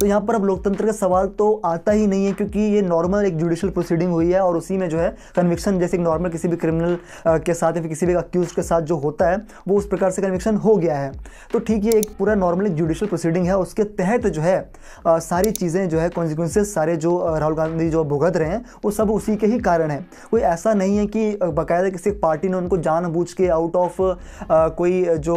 तो यहाँ पर अब लोकतंत्र का सवाल तो आता ही नहीं है क्योंकि ये नॉर्मल एक जुडिशल प्रोसीडिंग हुई है और उसी में जो है कन्विक्शन जैसे नॉर्मल किसी भी क्रिमिनल के साथ या किसी भी अक्यूज के साथ जो होता है वो उस प्रकार से कन्विक्शन हो गया है तो ठीक ये एक पूरा नॉर्मल एक जुडिशल प्रोसीडिंग है उसके तहत जो है सारी चीज़ें जो है कॉन्सिक्वेंसेज सारे जो राहुल गांधी जो भुगत रहे हैं वो सब उसी के ही कारण है कोई ऐसा नहीं है कि बाकायदा किसी पार्टी ने उनको जानबूझ के आउट ऑफ कोई जो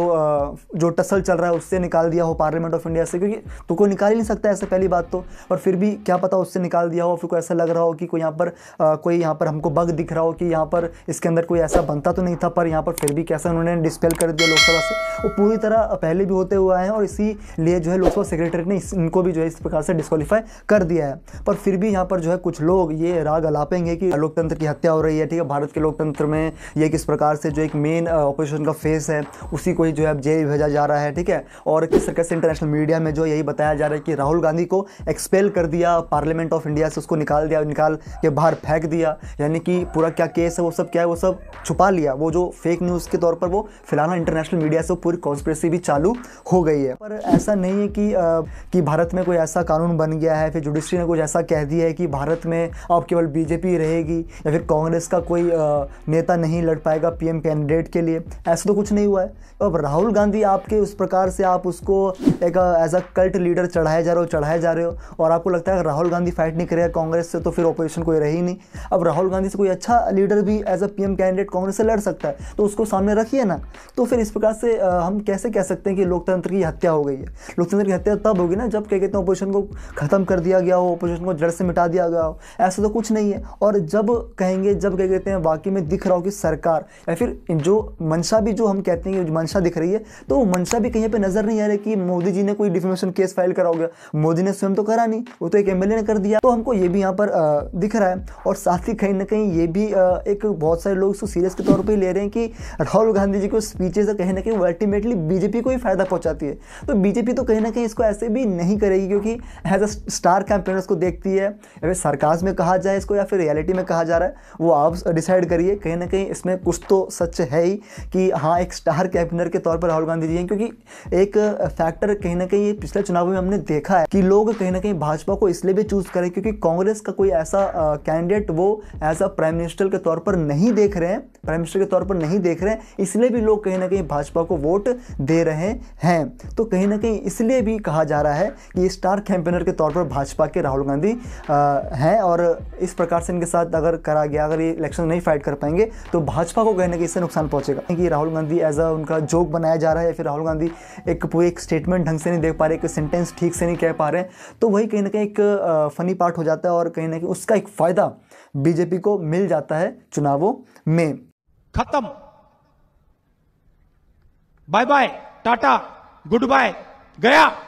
जो टसल चल रहा है उससे निकाल दिया हो पार्लियामेंट ऑफ इंडिया से क्योंकि तो कोई निकाल ही नहीं सकता सकता है ऐसे पहली बात तो और फिर भी क्या पता उससे निकाल दिया हो फिर कोई ऐसा लग रहा हो कि कोई यहाँ पर आ, कोई यहाँ पर हमको बग दिख रहा हो कि यहाँ पर इसके अंदर कोई ऐसा बनता तो नहीं था पर यहाँ पर फिर भी कैसा उन्होंने डिस्पेल कर दिया लोकसभा से वो पूरी तरह पहले भी होते हुए हैं और इसी लिए जो है लोकसभा सेक्रेटरी ने इनको भी जो है इस प्रकार से डिस्कालीफाई कर दिया है पर फिर भी यहाँ पर जो है कुछ लोग ये राग अलापेंगे कि लोकतंत्र की हत्या हो रही है ठीक है भारत के लोकतंत्र में ये किस प्रकार से जो एक मेन ऑपोजिशन का फेस है उसी को ही जो है अब जेल भेजा जा रहा है ठीक है और किस तरह से इंटरनेशनल मीडिया में जो यही बताया जा रहा है कि राहुल राहुल गांधी को एक्सपेल कर दिया पार्लियामेंट ऑफ इंडिया से उसको निकाल दिया निकाल के बाहर फेंक दिया यानी कि पूरा क्या केस है वो सब क्या है वो सब छुपा लिया वो जो फेक न्यूज़ के तौर पर वो फिलहाल इंटरनेशनल मीडिया से पूरी कॉन्स्परेसी भी चालू हो गई है पर ऐसा नहीं है कि आ, कि भारत में कोई ऐसा कानून बन गया है फिर जुडिशरी ने कुछ ऐसा कह दिया है कि भारत में अब केवल बीजेपी रहेगी या फिर कांग्रेस का कोई आ, नेता नहीं लड़ पाएगा पीएम कैंडिडेट के लिए ऐसा तो कुछ नहीं हुआ है अब राहुल गांधी आपके उस प्रकार से आप उसको एक एज अ कल्ट लीडर चढ़ाया जा रहा हो हो चढ़ाए जा रहे हो और आपको लगता है अगर राहुल गांधी फाइट नहीं करेगा कांग्रेस से तो फिर ऑपोजिशन कोई रही नहीं अब राहुल गांधी से कोई अच्छा लीडर भी as a PM candidate Congress से लड़ सकता है तो उसको सामने रखिए ना तो फिर इस प्रकार से हम कैसे कह सकते हैं कि लोकतंत्र की हत्या हो गई है लोकतंत्र की हत्या तब होगी ना जब कह कहते हैं ऑपोजिशन को ख़त्म कर दिया गया हो ऑपोजिशन को जड़ से मिटा दिया गया हो ऐसा तो कुछ नहीं है और जब कहेंगे जब कह कहते हैं वाकई में दिख रहा हो कि सरकार या फिर जो मंशा भी जो हम कहते हैं कि मंशा दिख रही है तो मंशा भी कहीं पर नज़र नहीं आ रही कि मोदी जी ने कोई डिफेमेशन केस फाइल करा हो गया मोदी ने स्वयं तो करा नहीं वो तो एक एम ने कर दिया तो हमको ये भी यहाँ पर आ, दिख रहा है और साथ ही कहीं ना कहीं ये भी आ, एक बहुत सारे लोग इसको सीरियस के तौर पर ले रहे हैं कि राहुल गांधी जी को स्पीचेज कहीं ना कहीं अल्टीमेटली बीजेपी को ही फायदा पहुँचाती है तो बीजेपी तो कहीं ना कहीं इसको ऐसे भी नहीं करेगी क्योंकि एज अ स्टार कैंपेनर को देखती है या फिर सरकार में कहा जाए इसको या फिर रियलिटी में कहा जा रहा है वो आप डिसाइड करिए कहीं ना कहीं इसमें कुछ तो सच है ही कि हाँ एक स्टार कैंपेनर के तौर पर राहुल गांधी जी हैं क्योंकि एक फैक्टर कहीं ना कहीं पिछले चुनाव में हमने देखा है है कि लोग कहीं ना कहीं भाजपा को इसलिए भी चूज करें क्योंकि कांग्रेस का कोई ऐसा कैंडिडेट वो एज अ प्राइम मिनिस्टर के तौर पर नहीं देख रहे हैं प्राइम मिनिस्टर के तौर पर नहीं देख रहे हैं इसलिए भी लोग कहीं ना कहीं भाजपा को वोट दे रहे हैं तो कहीं ना कहीं इसलिए भी कहा जा रहा है कि स्टार कैंपेनर के तौर पर भाजपा के राहुल गांधी हैं और इस प्रकार से इनके साथ अगर करा गया अगर ये इलेक्शन नहीं फाइट कर पाएंगे तो भाजपा को कहीं ना कहीं इससे नुकसान पहुंचेगा कि राहुल गांधी एज अ उनका जोक बनाया जा रहा है या फिर राहुल गांधी एक पूरी एक स्टेटमेंट ढंग से नहीं देख पा रहे एक सेंटेंस ठीक से नहीं कह पा रहे हैं तो वही कहीं ना कहीं एक फ़नी पार्ट हो जाता है और कहीं ना कहीं उसका एक फ़ायदा बीजेपी को मिल जाता है चुनावों में खत्म bye bye tata good bye गया